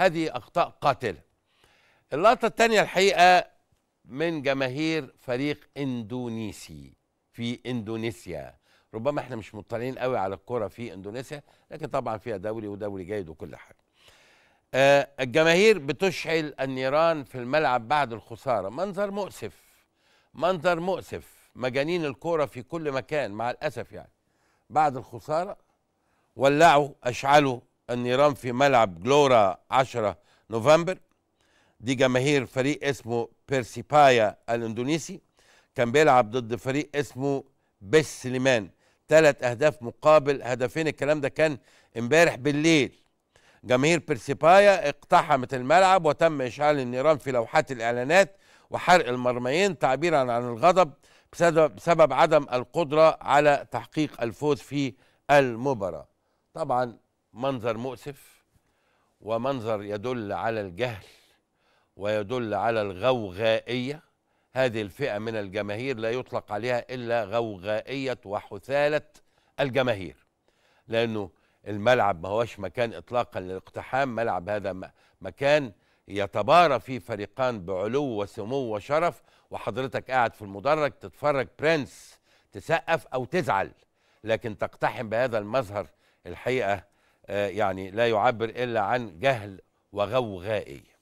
هذه أخطاء قاتلة اللقطة الثانية الحقيقة من جماهير فريق اندونيسي في اندونيسيا ربما احنا مش مطلعين قوي على الكرة في اندونيسيا لكن طبعا فيها دوري ودوري جيد وكل حاجة آه الجماهير بتشعل النيران في الملعب بعد الخسارة منظر مؤسف منظر مؤسف مجانين الكرة في كل مكان مع الأسف يعني بعد الخسارة ولعوا أشعلوا النيران في ملعب جلورا 10 نوفمبر دي جماهير فريق اسمه بيرسيبايا الاندونيسي كان بيلعب ضد فريق اسمه بس سليمان ثلاث اهداف مقابل هدفين الكلام ده كان امبارح بالليل جماهير بيرسيبايا اقتحمت الملعب وتم اشعال النيران في لوحات الاعلانات وحرق المرميين تعبيرا عن الغضب بسبب, بسبب عدم القدره على تحقيق الفوز في المباراه طبعا منظر مؤسف ومنظر يدل على الجهل ويدل على الغوغائيه هذه الفئه من الجماهير لا يطلق عليها الا غوغائيه وحثاله الجماهير لانه الملعب ما هوش مكان اطلاقا للاقتحام ملعب هذا مكان يتبارى فيه فريقان بعلو وسمو وشرف وحضرتك قاعد في المدرج تتفرج برنس تسقف او تزعل لكن تقتحم بهذا المظهر الحقيقه آه، يعني لا يعبر إلا عن جهل وغوغائي